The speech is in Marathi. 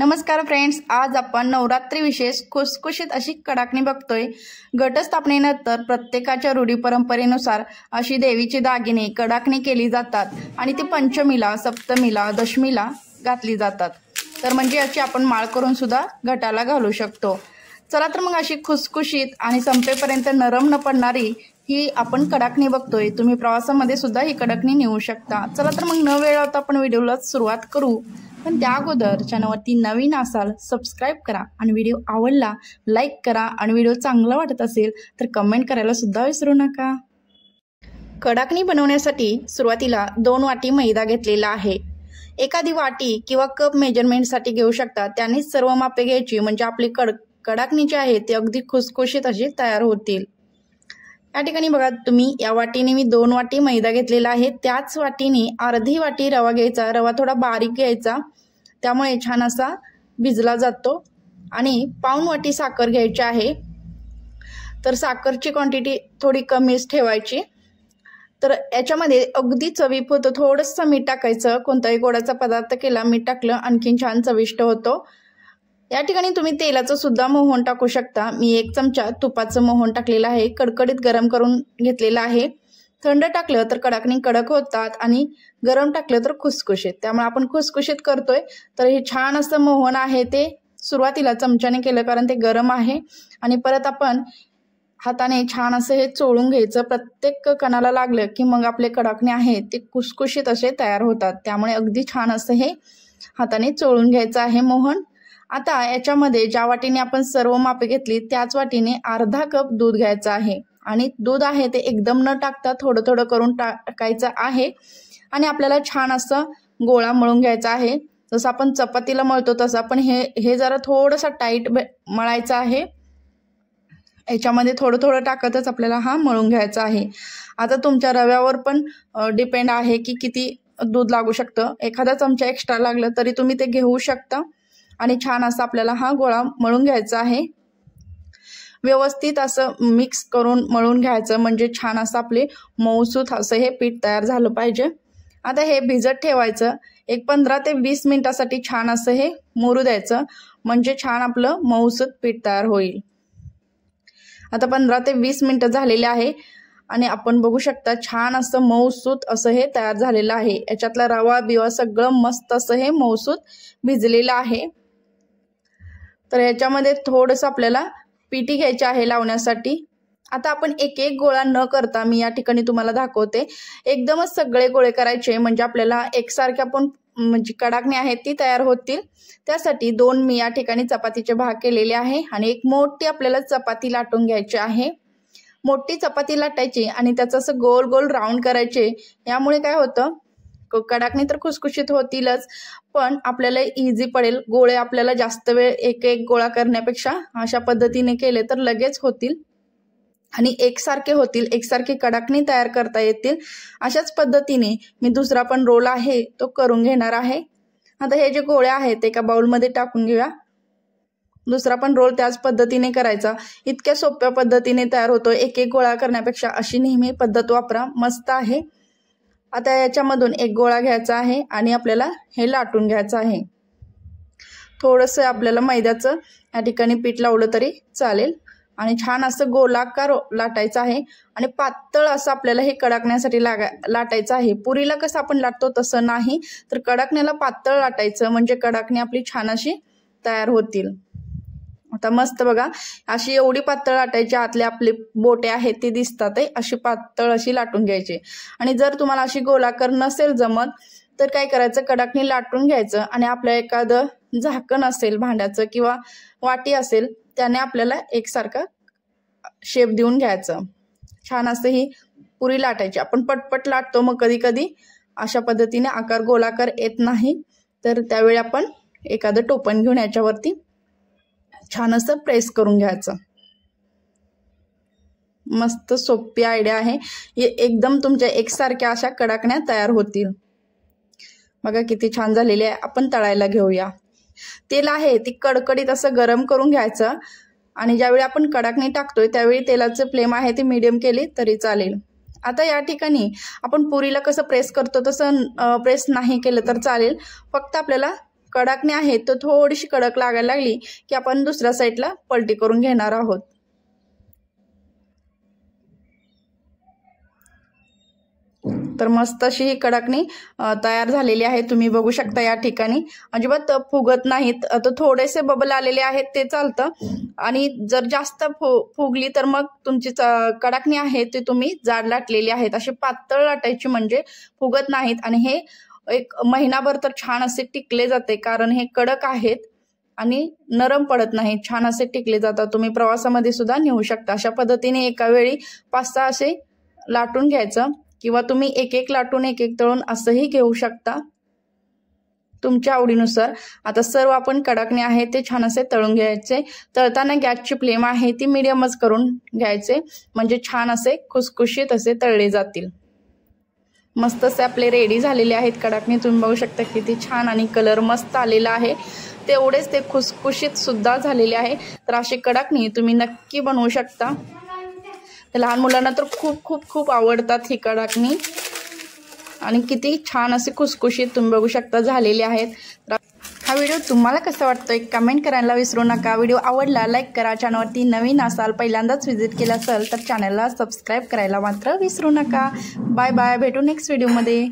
नमस्कार फ्रेंड्स आज आपण नवरात्री विशेष खुसखुशीत अशी कडाकणी बघतोय घटस्थापनेनंतर प्रत्येकाच्या रूढी परंपरेनुसार अशी देवीची दागिने कडाकणी केली जातात आणि ती पंचमीला सप्तमीला दशमीला घातली जातात तर म्हणजे अशी आपण माळ करून सुद्धा घटाला घालू शकतो चला तर मग अशी खुसखुशीत आणि संपेपर्यंत नरम न पडणारी ही आपण कडाकणी बघतोय तुम्ही प्रवासामध्ये सुद्धा ही कडाकणी नेऊ शकता चला तर मग न वेळ आपण व्हिडिओला सुरुवात करू पण त्या अगोदर चॅनलवरती नवीन असाल सबस्क्राईब करा आणि व्हिडिओ आवडला लाईक करा आणि व्हिडिओ चांगला वाटत असेल तर कमेंट करायला सुद्धा विसरू नका कडाकणी बनवण्यासाठी सुरुवातीला दोन वाटी मैदा घेतलेला आहे एखादी वाटी किंवा कप मेजरमेंटसाठी घेऊ शकता त्यानेच सर्व मापे घ्यायची म्हणजे आपली कड कडाकणी जी आहे ती अगदी खुसखुशीत अशी तयार होतील या ठिकाणी बघा तुम्ही या वाटीने मी दोन वाटी मैदा घेतलेला आहे त्याच वाटीने अर्धी वाटी रवा घ्यायचा रवा थोडा बारीक घ्यायचा त्यामुळे छान असा भिजला जातो आणि पाऊन वाटी साखर घ्यायची आहे तर साखरची क्वांटिटी थोडी कमीच ठेवायची तर याच्यामध्ये अगदी चवीप होतं थोडंसं मीठ टाकायचं कोणताही गोडाचा पदार्थ केला मीठ टाकलं आणखीन छान चविष्ट होतो या ठिकाणी तुम्ही तेलाचं सुद्धा मोहन टाकू शकता मी एक चमचा तुपाचं मोहन टाकलेलं आहे कडकडीत गरम करून घेतलेलं आहे थंड टाकलं तर कडाकणी कडक होतात आणि गरम टाकलं तर खुसखुशीत त्यामुळे आपण खुसखुशीत करतोय तर हे छान असं मोहन आहे ते सुरुवातीला चमच्याने केलं कारण ते गरम आहे आणि परत आपण हाताने छान असं हे चोळून घ्यायचं प्रत्येक कणाला लागलं की मग आपले कडाकणे आहेत ते कुसकुशीत असे तयार होतात त्यामुळे अगदी छान असं हे हाताने चोळून घ्यायचं आहे मोहन आता याच्यामध्ये ज्या वाटीने आपण सर्व मापे घेतली त्याच वाटीने अर्धा कप दूध घ्यायचं आहे आणि दूध आहे ते एकदम न टाकता थोडं थोडं करून टाकायचं आहे आणि आपल्याला छान असं गोळा मळून घ्यायचा आहे जसं आपण चपातीला मळतो तसं पण हे हे जरा थोडंसं टाईट मळायचं आहे याच्यामध्ये थोडं थोडं टाकतच आपल्याला हा मळून घ्यायचा आहे आता तुमच्या रव्यावर पण डिपेंड आहे की किती दूध लागू शकतं एखादा चमचा एक्स्ट्रा लागला तरी तुम्ही ते घेऊ शकता आणि छान असं आपल्याला हा गोळा मळून घ्यायचा आहे व्यवस्थित असं मिक्स करून मळून घ्यायचं म्हणजे छान असं आपले मऊसूत असं हे पीठ तयार झालं पाहिजे आता हे भिजत ठेवायचं एक पंधरा ते वीस मिनिटासाठी छान असं हे मोरू द्यायचं म्हणजे छान आपलं मऊसूत पीठ तयार होईल आता पंधरा ते वीस मिनटं झालेले आहे आणि आपण बघू शकता छान असं मऊसूत असं हे तयार झालेलं आहे याच्यातला रवा बिवा सगळं मस्त असं हे मऊसूत भिजलेलं आहे तर याच्यामध्ये थोडंसं आपल्याला पीटी घ्यायची आहे लावण्यासाठी आता आपण एक एक गोळा न करता मी या ठिकाणी तुम्हाला दाखवते एकदमच सगळे गोळे करायचे म्हणजे आपल्याला एकसारख्या पण म्हणजे कडाकणी आहेत ती तयार होतील त्यासाठी दोन मी या ठिकाणी चपातीचे भाग केलेले आहे आणि एक मोठी आपल्याला चपाती लाटून घ्यायची आहे मोठी चपाती लाटायची आणि त्याचं असं गोल गोल राऊंड करायचे यामुळे काय होतं कडाकणी तर खुसखुशीत होतीलच पण आपल्याला इझी पडेल गोळे आपल्याला जास्त वेळ एक एक गोळा करण्यापेक्षा अशा पद्धतीने केले तर लगेच होतील आणि एकसारखे होतील एकसारखे कडाकणी तयार करता येतील अशाच पद्धतीने मी दुसरा पण रोल आहे तो करून घेणार आहे आता हे जे गोळे आहेत एका बाउलमध्ये टाकून घेऊया दुसरा पण रोल त्याच पद्धतीने करायचा इतक्या सोप्या पद्धतीने तयार होतो एक एक गोळा करण्यापेक्षा अशी नेहमी पद्धत वापरा मस्त आहे आता याच्यामधून एक गोळा घ्यायचा आहे आणि आपल्याला हे लाटून घ्यायचं आहे थोडंसं आपल्याला मैद्याचं या ठिकाणी पीठ लावलं तरी चालेल आणि छान असं गोलाकार लाटायचं आहे आणि पातळ असं आपल्याला हे कडकण्यासाठी लागा लाटायचं आहे पुरीला कसं आपण लाटतो तसं नाही तर कडकण्याला पातळ लाटायचं म्हणजे कडकणी आपली छान अशी तयार होतील आता मस्त बघा अशी एवढी पातळ लाटायची आतले आपले बोटे आहेत ते दिसतात अशी पातळ अशी लाटून घ्यायची आणि जर तुम्हाला अशी गोलाकार नसेल जमत तर काय करायचं कडाकणी लाटून घ्यायचं आणि आपल्या एखादं झाकण असेल भांड्याचं किंवा वाटी असेल त्याने आपल्याला एकसारखं शेप देऊन घ्यायचं छान असं ही पुरी लाटायची आपण पटपट लाटतो मग कधी कधी अशा पद्धतीने आकार गोलाकार येत नाही तर त्यावेळी आपण एखादं टोपण घेऊन याच्यावरती छान असं प्रेस करून घ्यायचं मस्त सोपी आयडिया आहे एकदम तुमच्या एकसारख्या अशा कडाकण्या तयार होतील बघा किती छान झालेली आहे आपण तळायला घेऊया तेल आहे ती कडकडीत असं गरम करून घ्यायचं आणि ज्यावेळी आपण कडाकणी टाकतोय त्यावेळी तेलाचं फ्लेम आहे ती मिडियम केली तरी चालेल आता या ठिकाणी आपण पुरीला कसं प्रेस करतो तसं प्रेस नाही केलं तर चालेल फक्त आपल्याला कडाकणे आहे तर थोडीशी कडक लागायला लागली की आपण दुसऱ्या साईडला पलटी करून घेणार आहोत तर मस्त अशी ही कडकणी तयार झालेली आहे तुम्ही बघू शकता या ठिकाणी अजिबात फुगत नाहीत तर थोडेसे बबल आलेले आहेत ते चालतं आणि जर जास्त फु फुगली तर मग तुमची कडाकणी आहे ती तुम्ही जाड लाटलेली आहेत अशी पातळ लाटायची म्हणजे फुगत नाहीत आणि हे एक महिनाभर तर छान असे टिकले जाते कारण हे कडक आहेत आणि नरम पडत नाही छान असे टिकले जातात तुम्ही प्रवासामध्ये सुद्धा नेऊ शकता अशा पद्धतीने एका वेळी पाच सहा असे लाटून घ्यायचं किंवा तुम्ही एक एक लाटून एक एक तळून असंही घेऊ शकता तुमच्या आवडीनुसार आता सर्व आपण कडकणे आहे ते छान असे तळून घ्यायचे तळताना गॅसची फ्लेम आहे ती मिडियमच करून घ्यायचे म्हणजे छान असे खुसखुशीत असे तळले जातील मस्त असे आपले रेडी झालेले आहेत कडाकणी तुम्ही बघू शकता किती छान आणि कलर मस्त आलेला आहे तेवढेच ते खुसखुशीत सुद्धा झालेले आहे तर असे कडाकणी तुम्ही नक्की बनवू शकता लहान मुलांना तर खूप खूप खूप आवडतात ही कडाकणी आणि किती छान असे खुसखुशीत तुम्ही बघू शकता झालेले आहेत हा व्हिडिओ तुम्हाला वाटतो वाटतोय कमेंट करायला विसरू नका व्हिडिओ आवडला लाईक करा चॅनलवरती नवीन असाल पहिल्यांदाच व्हिजिट केला असेल तर चॅनलला सबस्क्राईब करायला मात्र विसरू नका बाय बाय भेटू नेक्स्ट व्हिडिओमध्ये